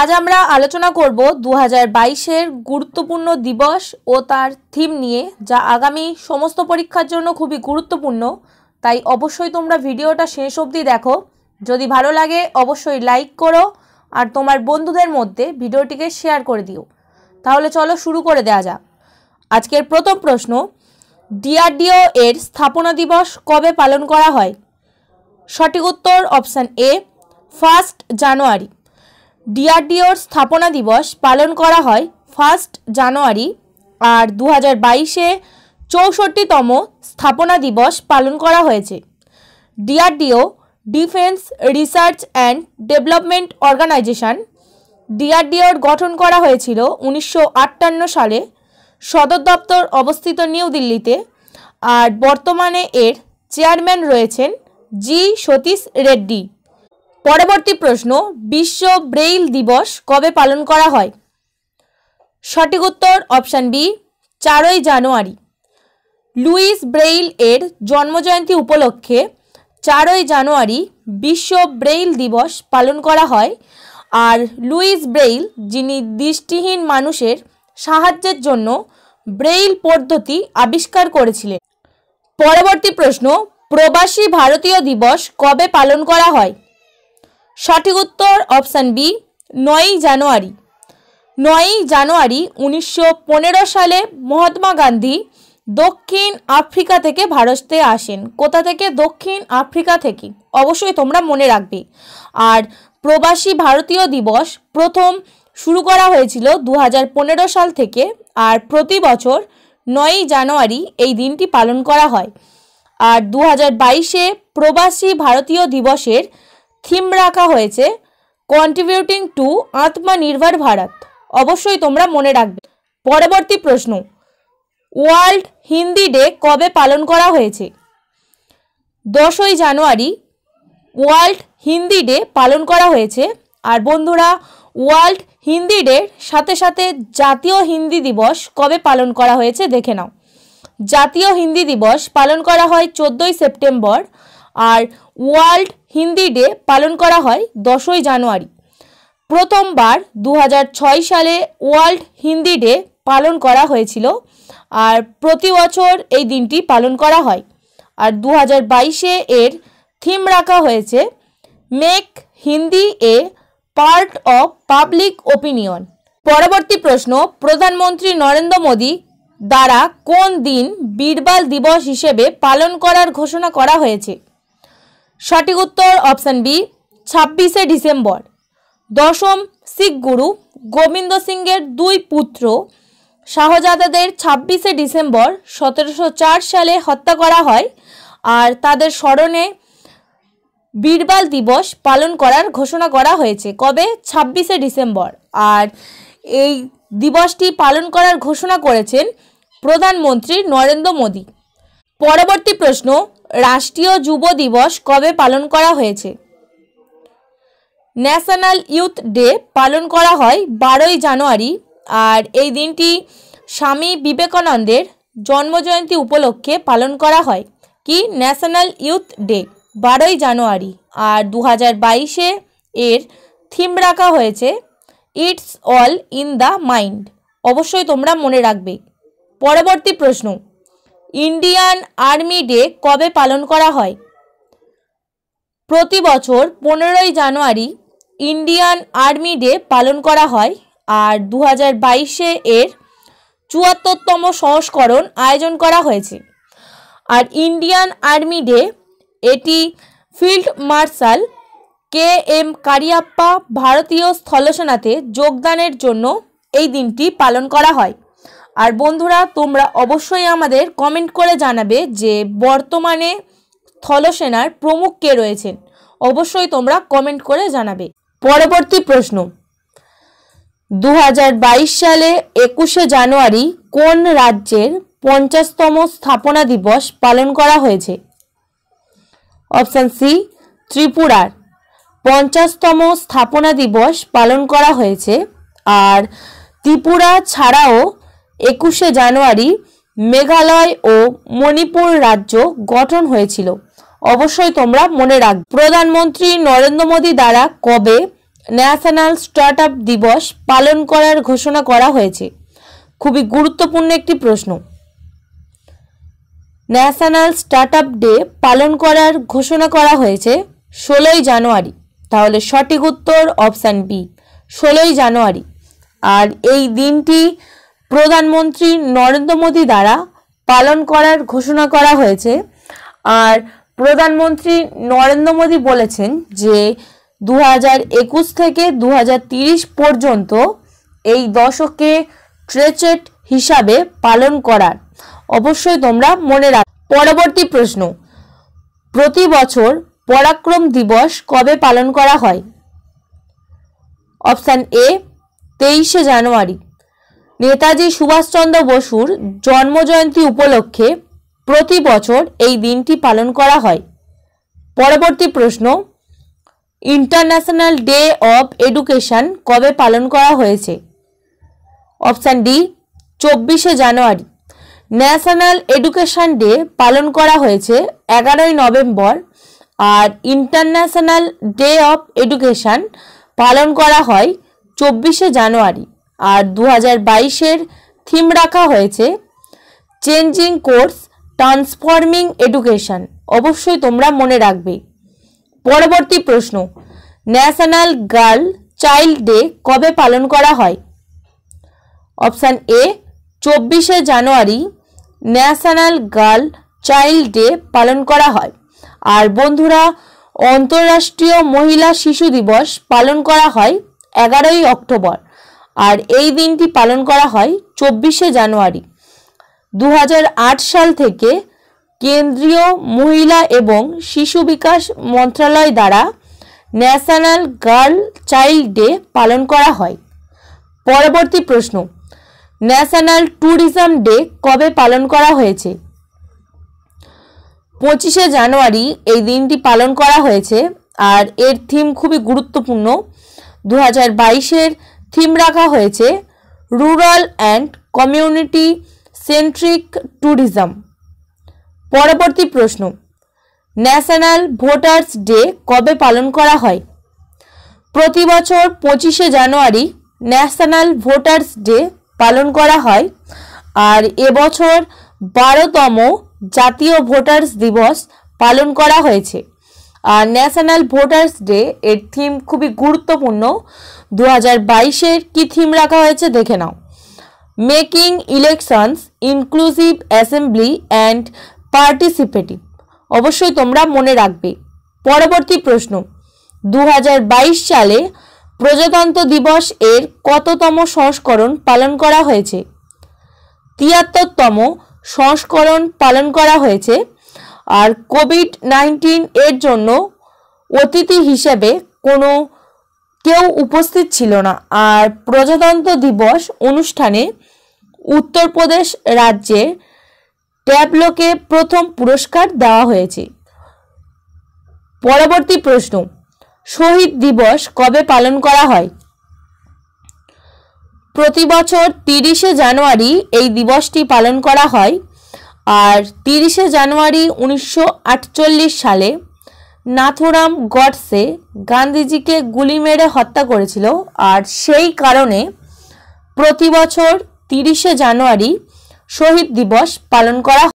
আজ আমরা আলোচনা করব দু হাজার গুরুত্বপূর্ণ দিবস ও তার থিম নিয়ে যা আগামী সমস্ত পরীক্ষার জন্য খুবই গুরুত্বপূর্ণ তাই অবশ্যই তোমরা ভিডিওটা শেষ অবধি দেখো যদি ভালো লাগে অবশ্যই লাইক করো আর তোমার বন্ধুদের মধ্যে ভিডিওটিকে শেয়ার করে দিও তাহলে চলো শুরু করে দেওয়া যাক আজকের প্রথম প্রশ্ন ডিআরডিও এর স্থাপনা দিবস কবে পালন করা হয় সঠিক উত্তর অপশান এ ফার্স্ট জানুয়ারি ডিআরডিওর স্থাপনা দিবস পালন করা হয় ফার্স্ট জানুয়ারি আর দু হাজার বাইশে চৌষট্টিতম স্থাপনা দিবস পালন করা হয়েছে DRDO defence research and development organisation ডিআরডিওর গঠন করা হয়েছিল উনিশশো সালে সদর দপ্তর অবস্থিত নিউ দিল্লিতে আর বর্তমানে এর চেয়ারম্যান রয়েছেন জি সতীশ রেড্ডি পরবর্তী প্রশ্ন বিশ্ব ব্রেইল দিবস কবে পালন করা হয় সঠিক উত্তর অপশান বি চারই জানুয়ারি লুইস ব্রেইল এর জন্মজয়ন্তী উপলক্ষে চারই জানুয়ারি বিশ্ব ব্রেইল দিবস পালন করা হয় আর লুইস ব্রেইল যিনি দৃষ্টিহীন মানুষের সাহায্যের জন্য ব্রেইল পদ্ধতি আবিষ্কার করেছিলেন পরবর্তী প্রশ্ন প্রবাসী ভারতীয় দিবস কবে পালন করা হয় সঠিক উত্তর অপশান বি নয়ই জানুয়ারি নয়ই জানুয়ারি উনিশশো সালে মহাত্মা গান্ধী দক্ষিণ আফ্রিকা থেকে ভারতে আসেন কোথা থেকে দক্ষিণ আফ্রিকা থেকে অবশ্যই তোমরা মনে রাখবে আর প্রবাসী ভারতীয় দিবস প্রথম শুরু করা হয়েছিল দু সাল থেকে আর প্রতি বছর নয়ই জানুয়ারি এই দিনটি পালন করা হয় আর দু হাজার প্রবাসী ভারতীয় দিবসের থিম রাখা হয়েছে কন্ট্রিবিউটিং টু আত্মনির্ভর ভারত অবশ্যই তোমরা মনে রাখবে পরবর্তী প্রশ্ন ওয়ার্ল্ড হিন্দি ডে কবে পালন করা হয়েছে দশই জানুয়ারি ওয়ার্ল্ড হিন্দি ডে পালন করা হয়েছে আর বন্ধুরা ওয়ার্ল্ড হিন্দি ডের সাথে সাথে জাতীয় হিন্দি দিবস কবে পালন করা হয়েছে দেখে নাও জাতীয় হিন্দি দিবস পালন করা হয় চোদ্দোই সেপ্টেম্বর আর ওয়ার্ল্ড হিন্দি ডে পালন করা হয় দশই জানুয়ারি প্রথমবার দু সালে ওয়ার্ল্ড হিন্দি ডে পালন করা হয়েছিল আর প্রতি বছর এই দিনটি পালন করা হয় আর দু হাজার বাইশে এর থিম রাখা হয়েছে make Hindi a part of public opinion পরবর্তী প্রশ্ন প্রধানমন্ত্রী নরেন্দ্র মোদী দ্বারা কোন দিন বীরবাল দিবস হিসেবে পালন করার ঘোষণা করা হয়েছে সঠিক উত্তর অপশান বি ছাব্বিশে ডিসেম্বর দশম শিখ গুরু গোবিন্দ সিংয়ের দুই পুত্র শাহজাদাদের ছাব্বিশে ডিসেম্বর সতেরোশো সালে হত্যা করা হয় আর তাদের স্মরণে বীরবাল দিবস পালন করার ঘোষণা করা হয়েছে কবে ছাব্বিশে ডিসেম্বর আর এই দিবসটি পালন করার ঘোষণা করেছেন প্রধানমন্ত্রী নরেন্দ্র মোদী পরবর্তী প্রশ্ন রাষ্ট্রীয় যুব দিবস কবে পালন করা হয়েছে ন্যাশনাল ইউথ ডে পালন করা হয় বারোই জানুয়ারি আর এই দিনটি স্বামী বিবেকানন্দের জন্মজয়ন্তী উপলক্ষে পালন করা হয় কি ন্যাশনাল ইউথ ডে বারোই জানুয়ারি আর দু হাজার বাইশে এর থিম রাখা হয়েছে it's all in the mind অবশ্যই তোমরা মনে রাখবে পরবর্তী প্রশ্ন ইন্ডিয়ান আর্মি ডে কবে পালন করা হয় প্রতি বছর পনেরোই জানুয়ারি ইন্ডিয়ান আর্মি ডে পালন করা হয় আর দু হাজার বাইশে এর চুয়াত্তরতম সংস্করণ আয়োজন করা হয়েছে আর ইন্ডিয়ান আর্মি ডে এটি field marshal K M Cariappa ভারতীয় স্থলসেনাতে যোগদানের জন্য এই দিনটি পালন করা হয় আর বন্ধুরা তোমরা অবশ্যই আমাদের কমেন্ট করে জানাবে যে বর্তমানে থলসেনার প্রমুখ কে রয়েছেন অবশ্যই তোমরা কমেন্ট করে জানাবে পরবর্তী প্রশ্ন দু সালে একুশে জানুয়ারি কোন রাজ্যের পঞ্চাশতম স্থাপনা দিবস পালন করা হয়েছে অপশান সি ত্রিপুরার পঞ্চাশতম স্থাপনা দিবস পালন করা হয়েছে আর ত্রিপুরা ছাড়াও একুশে জানুয়ারি মেঘালয় ও মণিপুর রাজ্য গঠন হয়েছিল অবশ্যই তোমরা মনে রাখ প্রধানমন্ত্রী নরেন্দ্র মোদী দ্বারা কবে ন্যাশনাল স্টার্ট আপ দিবস পালন করার ঘোষণা করা হয়েছে খুবই গুরুত্বপূর্ণ একটি প্রশ্ন ন্যাশনাল স্টার্ট আপ ডে পালন করার ঘোষণা করা হয়েছে ষোলোই জানুয়ারি তাহলে সঠিক উত্তর অপশান বি ষোলোই জানুয়ারি আর এই দিনটি প্রধানমন্ত্রী নরেন্দ্র মোদী দ্বারা পালন করার ঘোষণা করা হয়েছে আর প্রধানমন্ত্রী নরেন্দ্র মোদী বলেছেন যে দু একুশ থেকে দু পর্যন্ত এই দশকে ট্রেচেট হিসাবে পালন করার অবশ্যই তোমরা মনে রাখ পরবর্তী প্রশ্ন প্রতি বছর পরাক্রম দিবস কবে পালন করা হয় অপশান এ তেইশে জানুয়ারি নেতাজি সুভাষচন্দ্র বসুর জন্মজয়ন্তী উপলক্ষে প্রতি বছর এই দিনটি পালন করা হয় পরবর্তী প্রশ্ন ইন্টারন্যাশনাল ডে অফ এডুকেশন কবে পালন করা হয়েছে অপশান ডি চব্বিশে জানুয়ারি ন্যাশনাল এডুকেশন ডে পালন করা হয়েছে এগারোই নভেম্বর আর ইন্টারন্যাশনাল ডে অফ এডুকেশন পালন করা হয় চব্বিশে জানুয়ারি আর দু হাজার বাইশের থিম রাখা হয়েছে চেঞ্জিং কোর্স ট্রান্সফর্মিং এডুকেশন অবশ্যই তোমরা মনে রাখবে পরবর্তী প্রশ্ন ন্যাশনাল গার্ল চাইল্ড ডে কবে পালন করা হয় অপশান এ চব্বিশে জানুয়ারি ন্যাশনাল গার্ল চাইল্ড ডে পালন করা হয় আর বন্ধুরা অন্তরাষ্ট্রীয় মহিলা শিশু দিবস পালন করা হয় এগারোই অক্টোবর আর এই দিনটি পালন করা হয় চব্বিশে জানুয়ারি দু সাল থেকে কেন্দ্রীয় মহিলা এবং শিশু বিকাশ মন্ত্রণালয় দ্বারা ন্যাশনাল গার্ল চাইল্ড ডে পালন করা হয় পরবর্তী প্রশ্ন ন্যাশনাল ট্যুরিজম ডে কবে পালন করা হয়েছে পঁচিশে জানুয়ারি এই দিনটি পালন করা হয়েছে আর এর থিম খুবই গুরুত্বপূর্ণ দু হাজার বাইশের থিম রাখা হয়েছে rural and community centric tourism পরবর্তী প্রশ্ন ন্যাশনাল ভোটার্স ডে কবে পালন করা হয় প্রতি বছর পঁচিশে জানুয়ারি ন্যাশনাল ভোটার্স ডে পালন করা হয় আর এবছর বারোতম জাতীয় ভোটার্স দিবস পালন করা হয়েছে ন্যাশনাল ভোটার্স ডে এর থিম খুবই গুরুত্বপূর্ণ দু হাজার বাইশের কী থিম রাখা হয়েছে দেখে নাও making elections inclusive assembly and participative অবশ্যই তোমরা মনে রাখবে পরবর্তী প্রশ্ন দু সালে প্রজাতন্ত্র দিবস এর কততম সংস্করণ পালন করা হয়েছে তিয়াত্তরতম সংস্করণ পালন করা হয়েছে আর কোভিড নাইন্টিন এর জন্য অতিথি হিসেবে কোনো কেউ উপস্থিত ছিল না আর প্রজাতন্ত্র দিবস অনুষ্ঠানে উত্তরপ্রদেশ রাজ্যে ট্যাবলোকে প্রথম পুরস্কার দেওয়া হয়েছে পরবর্তী প্রশ্ন শহীদ দিবস কবে পালন করা হয় প্রতি বছর তিরিশে জানুয়ারি এই দিবসটি পালন করা হয় আর তিরিশে জানুয়ারি উনিশশো সালে নাথুরাম গডসে গান্ধীজিকে গুলি মেরে হত্যা করেছিল আর সেই কারণে প্রতি বছর তিরিশে জানুয়ারি শহীদ দিবস পালন করা